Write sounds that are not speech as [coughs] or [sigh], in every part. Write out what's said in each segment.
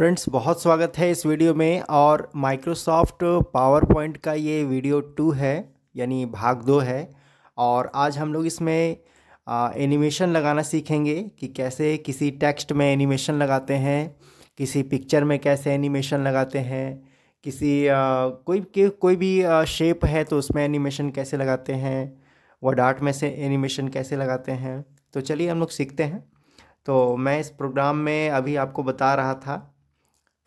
friends बहुत स्वागत है इस वीडियो में और माइक्रोसॉफ्ट पावर पॉइंट का ये वीडियो टू है यानी भाग दो है और आज हम लोग इसमें एनिमेशन लगाना सीखेंगे कि कैसे किसी टेक्स्ट में एनिमेशन लगाते हैं किसी पिक्चर में कैसे एनिमेशन लगाते हैं किसी आ, कोई के, कोई भी आ, शेप है तो उसमें एनिमेशन कैसे लगाते हैं व डार्ट में से एनिमेशन कैसे लगाते हैं तो चलिए हम लोग सीखते हैं तो मैं इस प्रोग्राम में अभी आपको बता रहा था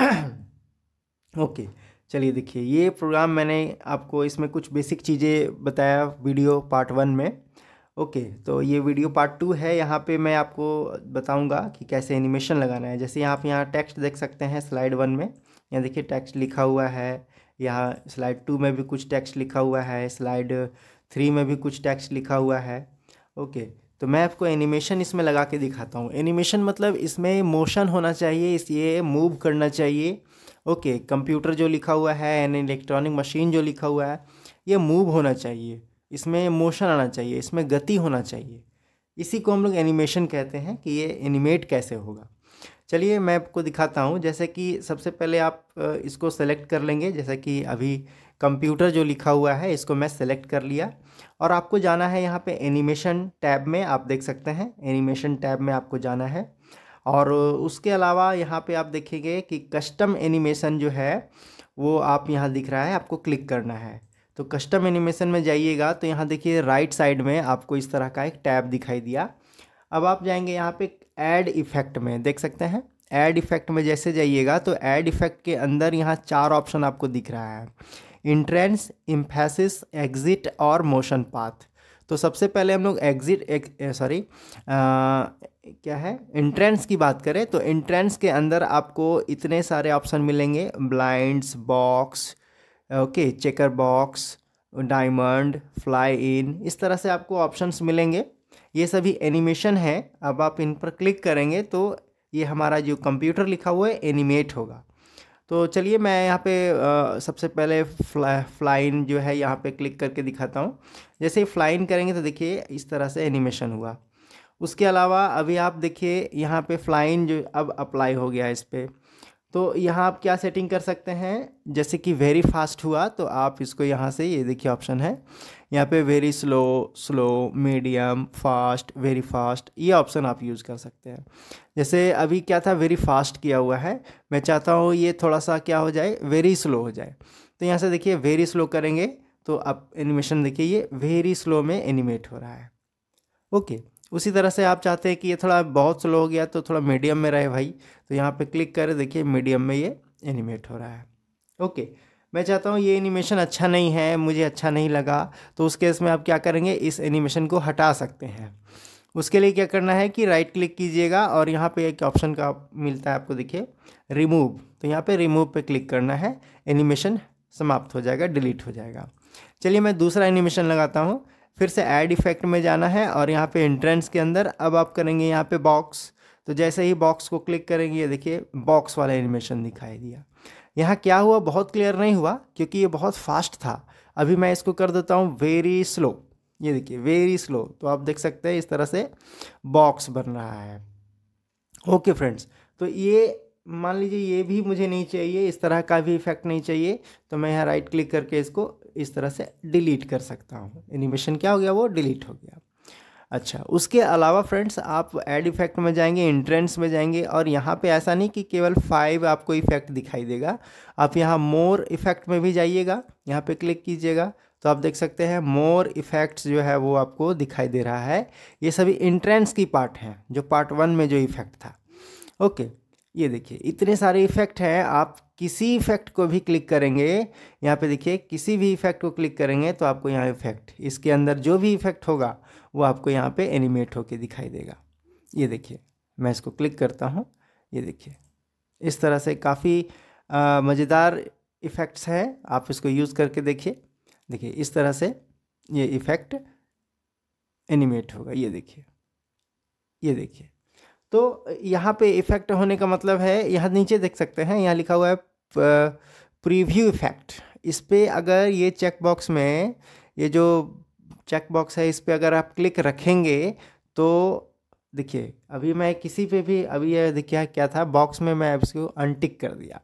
[clears throat] ओके चलिए देखिए ये प्रोग्राम मैंने आपको इसमें कुछ बेसिक चीज़ें बताया वीडियो पार्ट वन में ओके तो ये वीडियो पार्ट टू है यहाँ पे मैं आपको बताऊँगा कि कैसे एनिमेशन लगाना है जैसे यहाँ आप यहाँ टेक्स्ट देख सकते हैं स्लाइड वन में यहाँ देखिए टेक्स्ट लिखा हुआ है यहाँ स्लाइड टू में भी कुछ टेक्स्ट लिखा हुआ है स्लाइड थ्री में भी कुछ टेक्स्ट लिखा हुआ है ओके तो मैं आपको एनिमेशन इसमें लगा के दिखाता हूँ एनिमेशन मतलब इसमें मोशन होना चाहिए इसलिए मूव करना चाहिए ओके कंप्यूटर जो लिखा हुआ है एन इलेक्ट्रॉनिक मशीन जो लिखा हुआ है ये मूव होना चाहिए इसमें मोशन आना चाहिए इसमें गति होना चाहिए इसी को हम लोग एनिमेशन कहते हैं कि ये एनिमेट कैसे होगा चलिए मैं आपको दिखाता हूँ जैसे कि सबसे पहले आप इसको सेलेक्ट कर लेंगे जैसे कि अभी कंप्यूटर जो लिखा हुआ है इसको मैं सेलेक्ट कर लिया और आपको जाना है यहाँ पे एनिमेशन टैब में आप देख सकते हैं एनिमेशन टैब में आपको जाना है और उसके अलावा यहाँ पे आप देखेंगे कि कस्टम एनिमेशन जो है वो आप यहाँ दिख रहा है आपको क्लिक करना है तो कस्टम एनिमेशन में जाइएगा तो यहाँ देखिए राइट साइड में आपको इस तरह का एक टैब दिखाई दिया अब आप जाएंगे यहाँ पे ऐड इफ़ेक्ट में देख सकते हैं ऐड इफ़ेक्ट में जैसे जाइएगा तो ऐड इफ़ेक्ट के अंदर यहाँ चार ऑप्शन आपको दिख रहा है इंट्रेंस इम्फेसिस एग्जिट और मोशन पाथ तो सबसे पहले हम लोग एग्जिट सॉरी क्या है इंट्रेंस की बात करें तो इंट्रेंस के अंदर आपको इतने सारे ऑप्शन मिलेंगे blinds box okay checker box diamond fly in इस तरह से आपको ऑप्शंस मिलेंगे ये सभी एनिमेशन है अब आप इन पर क्लिक करेंगे तो ये हमारा जो कंप्यूटर लिखा हुआ है एनिमेट होगा तो चलिए मैं यहाँ पे आ, सबसे पहले फ्ला फ्लाइन जो है यहाँ पे क्लिक करके दिखाता हूँ जैसे ही फ्लाइन करेंगे तो देखिए इस तरह से एनिमेशन हुआ उसके अलावा अभी आप देखिए यहाँ पे फ्लाइन जो अब अप्लाई हो गया है इस पर तो यहाँ आप क्या सेटिंग कर सकते हैं जैसे कि वेरी फास्ट हुआ तो आप इसको यहाँ से ये देखिए ऑप्शन है यहाँ पे very slow slow medium fast very fast ये ऑप्शन आप यूज़ कर सकते हैं जैसे अभी क्या था वेरी फास्ट किया हुआ है मैं चाहता हूँ ये थोड़ा सा क्या हो जाए वेरी स्लो हो जाए तो यहाँ से देखिए वेरी स्लो करेंगे तो आप एनिमेशन देखिए ये वेरी स्लो में एनिमेट हो रहा है ओके उसी तरह से आप चाहते हैं कि ये थोड़ा बहुत स्लो हो गया तो थोड़ा मीडियम में रहे भाई तो यहाँ पे क्लिक करें देखिए मीडियम में ये एनिमेट हो रहा है ओके मैं चाहता हूँ ये एनिमेशन अच्छा नहीं है मुझे अच्छा नहीं लगा तो उस केस में आप क्या करेंगे इस एनिमेशन को हटा सकते हैं उसके लिए क्या करना है कि राइट क्लिक कीजिएगा और यहाँ पे एक ऑप्शन का मिलता है आपको देखिए रिमूव तो यहाँ पे रिमूव पे क्लिक करना है एनिमेशन समाप्त हो जाएगा डिलीट हो जाएगा चलिए मैं दूसरा एनिमेशन लगाता हूँ फिर से ऐड इफेक्ट में जाना है और यहाँ पे एंट्रेंस के अंदर अब आप करेंगे यहाँ पे बॉक्स तो जैसे ही बॉक्स को क्लिक करेंगे ये देखिए बॉक्स वाला एनिमेशन दिखाई दिया यहाँ क्या हुआ बहुत क्लियर नहीं हुआ क्योंकि ये बहुत फास्ट था अभी मैं इसको कर देता हूँ वेरी स्लो ये देखिए वेरी स्लो तो आप देख सकते हैं इस तरह से बॉक्स बन रहा है ओके फ्रेंड्स तो ये मान लीजिए ये भी मुझे नहीं चाहिए इस तरह का भी इफेक्ट नहीं चाहिए तो मैं यहाँ राइट क्लिक करके इसको इस तरह से डिलीट कर सकता हूँ एनिमेशन क्या हो गया वो डिलीट हो गया अच्छा उसके अलावा फ्रेंड्स आप एड इफेक्ट में जाएंगे इंट्रेंस में जाएंगे और यहाँ पे ऐसा नहीं कि केवल फाइव आपको इफेक्ट दिखाई देगा आप यहाँ मोर इफेक्ट में भी जाइएगा यहाँ पे क्लिक कीजिएगा तो आप देख सकते हैं मोर इफेक्ट्स जो है वो आपको दिखाई दे रहा है ये सभी इंट्रेंस की पार्ट हैं जो पार्ट वन में जो इफेक्ट था ओके ये देखिए इतने सारे इफ़ेक्ट हैं आप किसी इफ़ेक्ट को भी क्लिक करेंगे यहाँ पे देखिए किसी भी इफ़ेक्ट को क्लिक करेंगे तो आपको यहाँ इफ़ेक्ट इसके अंदर जो भी इफ़ेक्ट होगा वो आपको यहाँ पे एनिमेट होके दिखाई देगा ये देखिए मैं इसको क्लिक करता हूँ ये देखिए इस तरह से काफ़ी मज़ेदार इफ़ेक्ट्स हैं आप इसको यूज़ करके देखिए देखिए इस तरह से ये इफ़ेक्ट एनिमेट होगा ये देखिए ये देखिए तो यहाँ पे इफ़ेक्ट होने का मतलब है यहाँ नीचे देख सकते हैं यहाँ लिखा हुआ है प्रीव्यू इफ़ेक्ट इस पर अगर ये चेक बॉक्स में ये जो चेक बॉक्स है इस पर अगर आप क्लिक रखेंगे तो देखिए अभी मैं किसी पे भी अभी यह देखिए क्या था बॉक्स में मैं इसको अनटिक कर दिया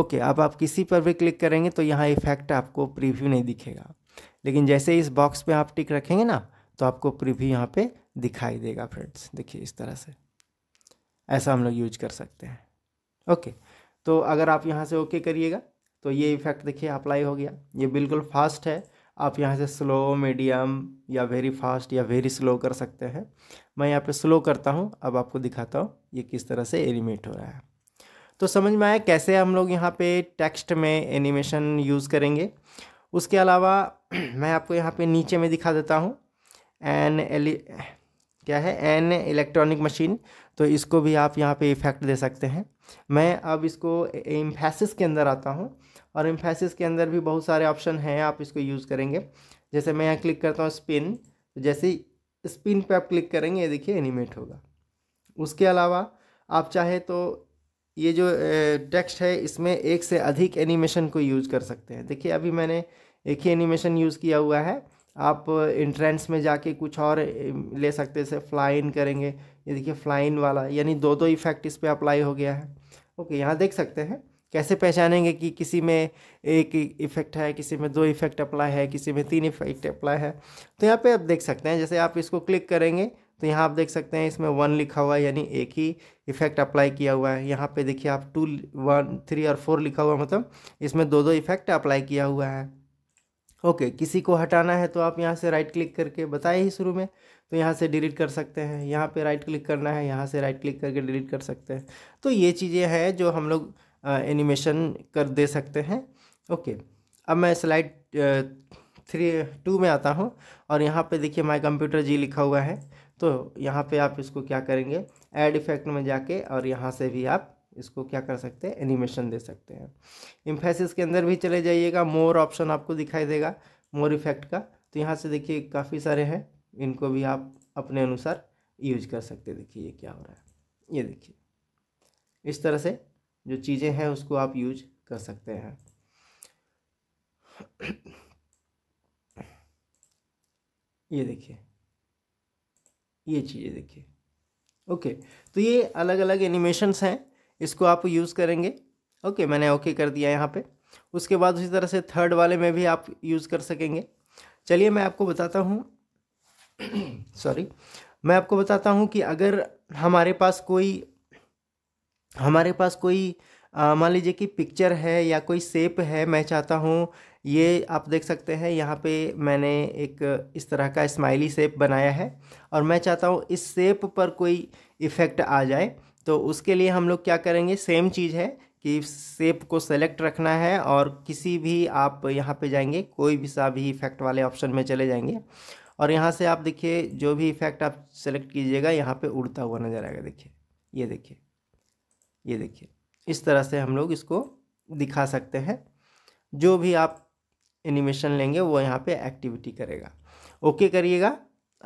ओके अब आप किसी पर भी क्लिक करेंगे तो यहाँ इफ़ेक्ट आपको प्रीव्यू नहीं दिखेगा लेकिन जैसे इस बॉक्स पे आप टिक रखेंगे ना तो आपको प्रीव्यू यहाँ पे दिखाई देगा फ्रेंड्स देखिए इस तरह से ऐसा हम लोग यूज कर सकते हैं ओके तो अगर आप यहाँ से ओके करिएगा तो ये इफेक्ट देखिए अप्लाई हो गया ये बिल्कुल फास्ट है आप यहाँ से स्लो मीडियम या वेरी फास्ट या वेरी स्लो कर सकते हैं मैं यहाँ पे स्लो करता हूँ अब आपको दिखाता हूँ ये किस तरह से एनिमेट हो रहा है तो समझ में आया कैसे हम लोग यहाँ पे टेक्स्ट में एनिमेशन यूज़ करेंगे उसके अलावा [clears throat] मैं आपको यहाँ पे नीचे में दिखा देता हूँ एन एली क्या है एन इलेक्ट्रॉनिक मशीन तो इसको भी आप यहाँ पे इफेक्ट दे सकते हैं मैं अब इसको इम्फेसिस के अंदर आता हूँ और इम्फेसिस के अंदर भी बहुत सारे ऑप्शन हैं आप इसको यूज़ करेंगे जैसे मैं यहाँ क्लिक करता हूँ स्पिन तो जैसे स्पिन पे आप क्लिक करेंगे ये देखिए एनिमेट होगा उसके अलावा आप चाहे तो ये जो टेक्स्ट है इसमें एक से अधिक एनिमेशन को यूज़ कर सकते हैं देखिए अभी मैंने एक ही एनिमेशन यूज़ किया हुआ है आप इंट्रेंस में जाके कुछ और ले सकते जैसे फ्लाई इन करेंगे ये देखिए फ्लाई इन वाला यानी दो दो इफेक्ट इस पर अप्लाई हो गया है ओके यहाँ देख सकते हैं कैसे पहचानेंगे कि किसी में एक इफेक्ट है किसी में दो इफेक्ट अप्लाई है किसी में तीन इफेक्ट अप्लाई है तो यहाँ पे आप देख सकते हैं जैसे आप इसको क्लिक करेंगे तो यहाँ आप देख सकते हैं इसमें वन लिखा हुआ है यानी एक ही इफेक्ट अप्लाई किया हुआ है यहाँ पे देखिए आप टू वन थ्री और फोर लिखा हुआ मतलब इसमें दो दो इफेक्ट अप्लाई किया हुआ है ओके okay, किसी को हटाना है तो आप यहाँ से राइट क्लिक करके बताए ही शुरू में तो यहाँ से डिलीट कर सकते हैं यहाँ पे राइट क्लिक करना है यहाँ से राइट क्लिक करके डिलीट कर सकते हैं तो ये चीज़ें हैं जो हम लोग एनिमेशन कर दे सकते हैं ओके okay, अब मैं स्लाइड थ्री टू में आता हूँ और यहाँ पे देखिए माई कंप्यूटर जी लिखा हुआ है तो यहाँ पे आप इसको क्या करेंगे एड इफेक्ट में जाके और यहाँ से भी आप इसको क्या कर सकते हैं एनिमेशन दे सकते हैं इम्फेसिस के अंदर भी चले जाइएगा मोर ऑप्शन आपको दिखाई देगा मोर इफेक्ट का तो यहाँ से देखिए काफ़ी सारे हैं इनको भी आप अपने अनुसार यूज कर सकते देखिए ये क्या हो रहा है ये देखिए इस तरह से जो चीज़ें हैं उसको आप यूज कर सकते हैं ये देखिए ये चीज़ें देखिए ओके तो ये अलग अलग एनिमेशंस हैं इसको आप यूज़ करेंगे ओके मैंने ओके कर दिया यहाँ पे उसके बाद उसी तरह से थर्ड वाले में भी आप यूज़ कर सकेंगे चलिए मैं आपको बताता हूँ सॉरी [coughs] मैं आपको बताता हूँ कि अगर हमारे पास कोई हमारे पास कोई मान लीजिए कि पिक्चर है या कोई सेप है मैं चाहता हूँ ये आप देख सकते हैं यहाँ पे मैंने एक इस तरह का स्माइली सेप बनाया है और मैं चाहता हूँ इस सेप पर कोई इफ़ेक्ट आ जाए तो उसके लिए हम लोग क्या करेंगे सेम चीज़ है कि सेप को सेलेक्ट रखना है और किसी भी आप यहाँ पे जाएंगे कोई भी सा भी इफेक्ट वाले ऑप्शन में चले जाएंगे और यहाँ से आप देखिए जो भी इफेक्ट आप सेलेक्ट कीजिएगा यहाँ पे उड़ता हुआ नज़र आएगा देखिए ये देखिए ये देखिए इस तरह से हम लोग इसको दिखा सकते हैं जो भी आप एनिमेशन लेंगे वो यहाँ पर एक्टिविटी करेगा ओके करिएगा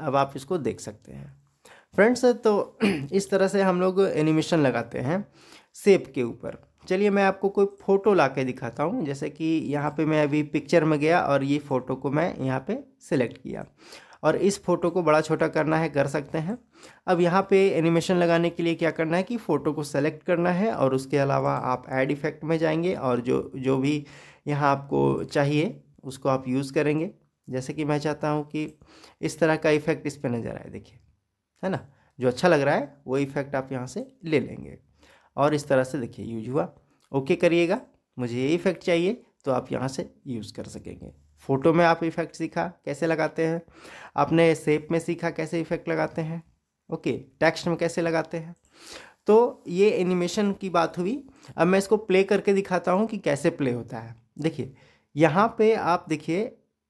अब आप इसको देख सकते हैं फ्रेंड्स तो इस तरह से हम लोग एनिमेशन लगाते हैं सेप के ऊपर चलिए मैं आपको कोई फ़ोटो ला के दिखाता हूँ जैसे कि यहाँ पे मैं अभी पिक्चर में गया और ये फ़ोटो को मैं यहाँ पे सिलेक्ट किया और इस फ़ोटो को बड़ा छोटा करना है कर सकते हैं अब यहाँ पे एनिमेशन लगाने के लिए क्या करना है कि फ़ोटो को सेलेक्ट करना है और उसके अलावा आप एड इफ़ेक्ट में जाएंगे और जो जो भी यहाँ आपको चाहिए उसको आप यूज़ करेंगे जैसे कि मैं चाहता हूँ कि इस तरह का इफ़ेक्ट इस पर नज़र आए देखिए है ना जो अच्छा लग रहा है वो इफेक्ट आप यहाँ से ले लेंगे और इस तरह से देखिए यूज हुआ ओके करिएगा मुझे ये इफेक्ट चाहिए तो आप यहाँ से यूज़ कर सकेंगे फ़ोटो में आप इफ़ेक्ट सीखा कैसे लगाते हैं आपने सेप में सीखा कैसे इफ़ेक्ट लगाते हैं ओके टेक्स्ट में कैसे लगाते हैं तो ये एनिमेशन की बात हुई अब मैं इसको प्ले करके दिखाता हूँ कि कैसे प्ले होता है देखिए यहाँ पे आप देखिए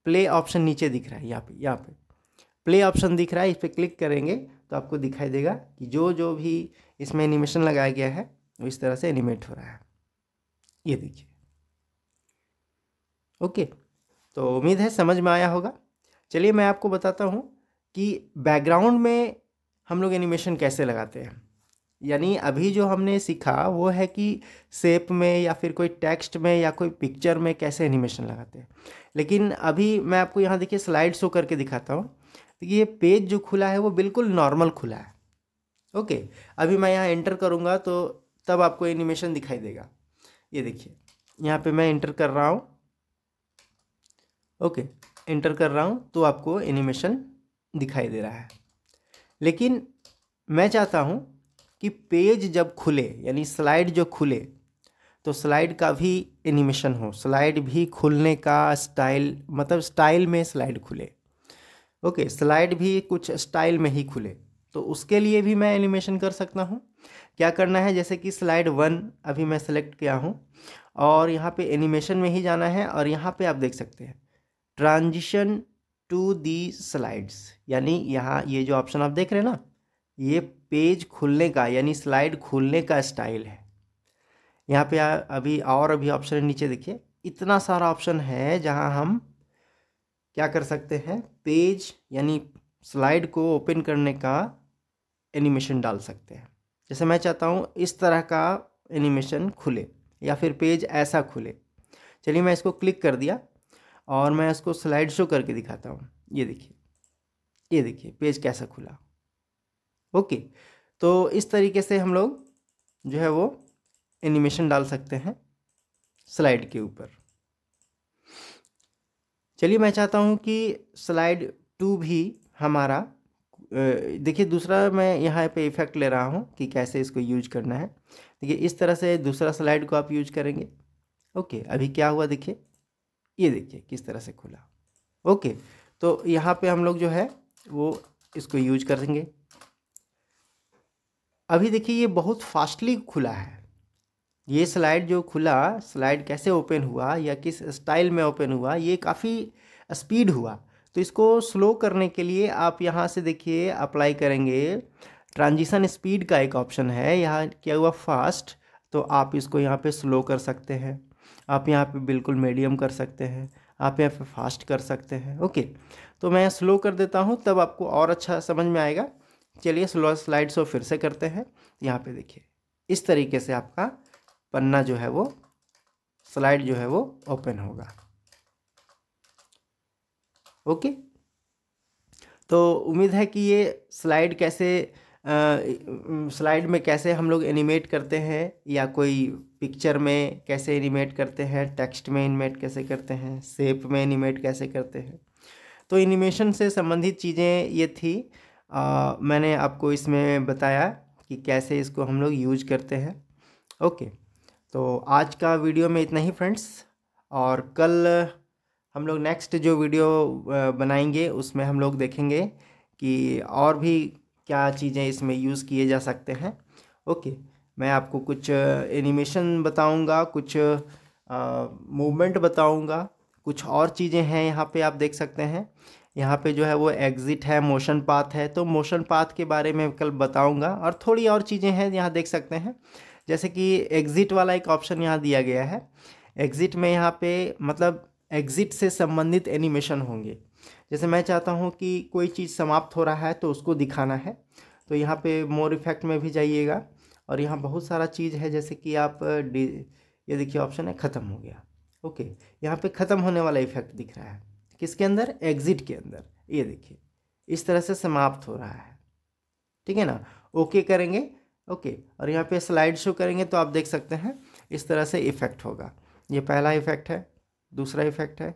प्ले ऑप्शन नीचे दिख रहा है यहाँ पे यहाँ पे प्ले ऑप्शन दिख रहा है इस पर क्लिक करेंगे तो आपको दिखाई देगा कि जो जो भी इसमें एनिमेशन लगाया गया है वो इस तरह से एनिमेट हो रहा है ये देखिए ओके तो उम्मीद है समझ में आया होगा चलिए मैं आपको बताता हूँ कि बैकग्राउंड में हम लोग एनिमेशन कैसे लगाते हैं यानी अभी जो हमने सीखा वो है कि सेप में या फिर कोई टेक्स्ट में या कोई पिक्चर में कैसे एनिमेशन लगाते हैं लेकिन अभी मैं आपको यहाँ देखिए स्लाइड शो करके दिखाता हूँ तो ये पेज जो खुला है वो बिल्कुल नॉर्मल खुला है ओके अभी मैं यहाँ एंटर करूँगा तो तब आपको एनिमेशन दिखाई देगा ये देखिए यहाँ पे मैं एंटर कर रहा हूँ ओके एंटर कर रहा हूँ तो आपको एनिमेशन दिखाई दे रहा है लेकिन मैं चाहता हूँ कि पेज जब खुले यानी स्लाइड जो खुले तो स्लाइड का भी एनिमेशन हो स्लाइड भी खुलने का स्टाइल मतलब स्टाइल में स्लाइड खुले ओके स्लाइड भी कुछ स्टाइल में ही खुले तो उसके लिए भी मैं एनिमेशन कर सकता हूँ क्या करना है जैसे कि स्लाइड वन अभी मैं सेलेक्ट किया हूँ और यहाँ पे एनिमेशन में ही जाना है और यहाँ पे आप देख सकते हैं ट्रांजिशन टू दी स्लाइड्स यानी यहाँ ये जो ऑप्शन आप देख रहे हैं ना ये पेज खुलने का यानी स्लाइड खुलने का स्टाइल है यहाँ पे अभी और अभी ऑप्शन नीचे देखिए इतना सारा ऑप्शन है जहाँ हम क्या कर सकते हैं पेज यानी स्लाइड को ओपन करने का एनिमेशन डाल सकते हैं जैसे मैं चाहता हूँ इस तरह का एनिमेशन खुले या फिर पेज ऐसा खुले चलिए मैं इसको क्लिक कर दिया और मैं इसको स्लाइड शो करके दिखाता हूँ ये देखिए ये देखिए पेज कैसा खुला ओके तो इस तरीके से हम लोग जो है वो एनिमेशन डाल सकते हैं स्लाइड के ऊपर चलिए मैं चाहता हूँ कि स्लाइड टू भी हमारा देखिए दूसरा मैं यहाँ पे इफ़ेक्ट ले रहा हूँ कि कैसे इसको यूज करना है देखिए इस तरह से दूसरा स्लाइड को आप यूज करेंगे ओके अभी क्या हुआ देखिए ये देखिए किस तरह से खुला ओके तो यहाँ पे हम लोग जो है वो इसको यूज करेंगे अभी देखिए ये बहुत फास्टली खुला है ये स्लाइड जो खुला स्लाइड कैसे ओपन हुआ या किस स्टाइल में ओपन हुआ ये काफ़ी स्पीड हुआ तो इसको स्लो करने के लिए आप यहाँ से देखिए अप्लाई करेंगे ट्रांजिशन स्पीड का एक ऑप्शन है यहाँ क्या हुआ फास्ट तो आप इसको यहाँ पे स्लो कर सकते हैं आप यहाँ पे बिल्कुल मीडियम कर सकते हैं आप यहाँ पे फास्ट कर सकते हैं ओके तो मैं स्लो कर देता हूँ तब आपको और अच्छा समझ में आएगा चलिए स्लो स्लाइड शो फिर से करते हैं यहाँ पर देखिए इस तरीके से आपका पन्ना जो है वो स्लाइड जो है वो ओपन होगा ओके तो उम्मीद है कि ये स्लाइड कैसे स्लाइड में कैसे हम लोग एनिमेट करते हैं या कोई पिक्चर में कैसे एनिमेट करते हैं टेक्स्ट में एनिमेट कैसे करते हैं सेप में एनिमेट कैसे करते हैं तो एनिमेशन से संबंधित चीज़ें ये थी आ, मैंने आपको इसमें बताया कि कैसे इसको हम लोग यूज करते हैं ओके तो आज का वीडियो में इतना ही फ्रेंड्स और कल हम लोग नेक्स्ट जो वीडियो बनाएंगे उसमें हम लोग देखेंगे कि और भी क्या चीज़ें इसमें यूज़ किए जा सकते हैं ओके मैं आपको कुछ एनिमेशन बताऊंगा कुछ मूवमेंट बताऊंगा कुछ और चीज़ें हैं यहाँ पे आप देख सकते हैं यहाँ पे जो है वो एग्ज़िट है मोशन पाथ है तो मोशन पाथ के बारे में कल बताऊँगा और थोड़ी और चीज़ें हैं यहाँ देख सकते हैं जैसे कि एग्ज़िट वाला एक ऑप्शन यहाँ दिया गया है एग्ज़िट में यहाँ पे मतलब एग्ज़िट से संबंधित एनिमेशन होंगे जैसे मैं चाहता हूँ कि कोई चीज़ समाप्त हो रहा है तो उसको दिखाना है तो यहाँ पे मोर इफेक्ट में भी जाइएगा और यहाँ बहुत सारा चीज़ है जैसे कि आप ये देखिए ऑप्शन है ख़त्म हो गया ओके यहाँ पे ख़त्म होने वाला इफेक्ट दिख रहा है किसके अंदर एग्ज़िट के अंदर ये देखिए इस तरह से समाप्त हो रहा है ठीक है ना ओके करेंगे ओके और यहाँ पे स्लाइड शो करेंगे तो आप देख सकते हैं इस तरह से इफ़ेक्ट होगा ये पहला इफ़ेक्ट है दूसरा इफ़ेक्ट है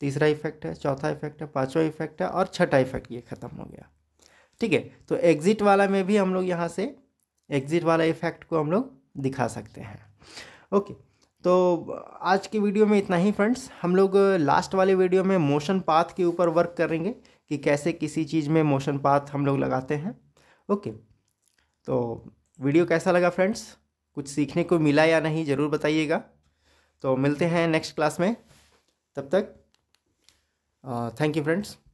तीसरा इफेक्ट है चौथा इफेक्ट है पांचवा इफेक्ट है और छठा इफेक्ट ये ख़त्म हो गया ठीक है तो एग्ज़िट वाला में भी हम लोग यहाँ से एग्ज़िट वाला इफेक्ट को हम लोग दिखा सकते हैं ओके तो आज की वीडियो में इतना ही फ्रेंड्स हम लोग लास्ट वाले वीडियो में मोशन पाथ के ऊपर वर्क करेंगे कि कैसे किसी चीज़ में मोशन पाथ हम लोग लगाते हैं ओके तो वीडियो कैसा लगा फ्रेंड्स कुछ सीखने को मिला या नहीं ज़रूर बताइएगा तो मिलते हैं नेक्स्ट क्लास में तब तक थैंक यू फ्रेंड्स